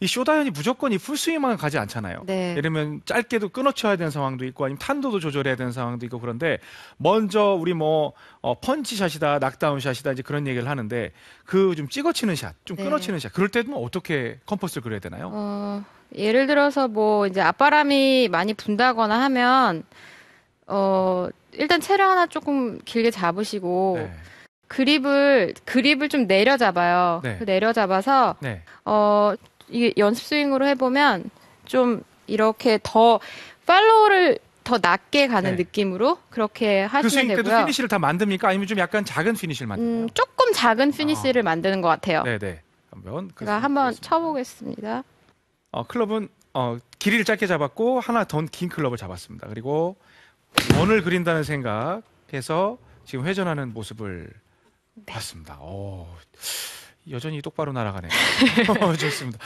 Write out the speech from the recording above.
이쇼다현이 무조건 이 풀스윙만 가지 않잖아요. 네. 예를 들면 짧게도 끊어쳐야 되는 상황도 있고 아니면 탄도도 조절해야 되는 상황도 있고 그런데 먼저 우리 뭐 어, 펀치샷이다, 낙다운샷이다 이제 그런 얘기를 하는데 그 좀 찍어치는 샷, 좀 네. 끊어치는 샷. 그럴 때는 어떻게 컴퍼스를 그려야 되나요? 어, 예를 들어서 뭐 이제 앞바람이 많이 분다거나 하면 어 일단 채를 하나 조금 길게 잡으시고 네. 그립을 그립을 좀 내려 잡아요. 네. 그 내려 잡아서 네. 어 이게 연습 스윙으로 해보면 좀 이렇게 더 팔로우를 더 낮게 가는 네. 느낌으로 그렇게 하시면 그 되고요. 때도 피니쉬를 다 만듭니까? 아니면 좀 약간 작은 피니쉬를 음, 만드나요? 음, 조금 작은 피니쉬를 아. 만드는 것 같아요. 네네. 네. 한번 제가 한번 쳐보겠습니다. 어, 클럽은 어, 길이를 짧게 잡았고 하나 더 긴 클럽을 잡았습니다. 그리고 원을 그린다는 생각해서 지금 회전하는 모습을 네. 봤습니다. 오, 여전히 똑바로 날아가네요. 좋습니다.